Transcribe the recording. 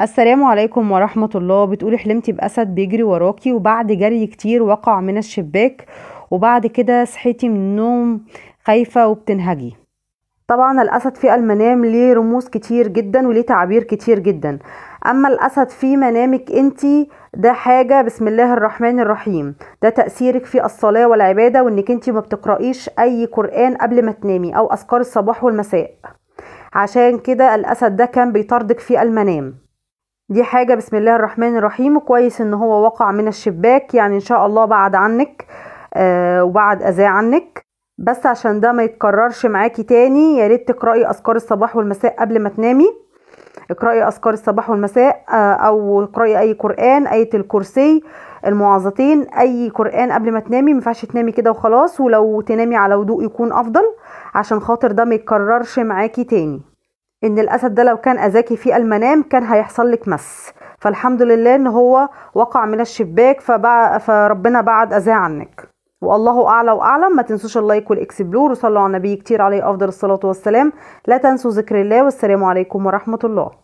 السلام عليكم ورحمة الله بتقولي حلمتي بأسد بيجري وراكي وبعد جري كتير وقع من الشباك وبعد كده صحيتي من النوم خايفة وبتنهجي طبعا الأسد في المنام ليه رموز كتير جدا وليه تعبير كتير جدا أما الأسد في منامك أنتي ده حاجة بسم الله الرحمن الرحيم ده تأثيرك في الصلاة والعبادة وإنك أنتي ما بتقرأيش أي قرآن قبل ما تنامي أو أذكار الصباح والمساء عشان كده الأسد ده كان بيطاردك في المنام دي حاجة بسم الله الرحمن الرحيم كويس ان هو وقع من الشباك يعني ان شاء الله بعد عنك آه وبعد اذاه عنك بس عشان ده ما يتكررش معاكي تاني يا ريت تقراي اذكار الصباح والمساء قبل ما تنامي اقراي اذكار الصباح والمساء آه او اقراي اي قران ايه الكرسي المعظتين اي قران قبل ما تنامي مفعش تنامي كده وخلاص ولو تنامي على هدوء يكون افضل عشان خاطر ده ما يتكررش معاكي تاني ان الاسد ده لو كان اذاكي في المنام كان هيحصل لك مس فالحمد لله ان هو وقع من الشباك فبع... فربنا بعد اذاه عنك والله اعلى واعلم ما تنسوش اللايك والاكسبلور وصلوا على النبي كتير عليه افضل الصلاه والسلام لا تنسوا ذكر الله والسلام عليكم ورحمه الله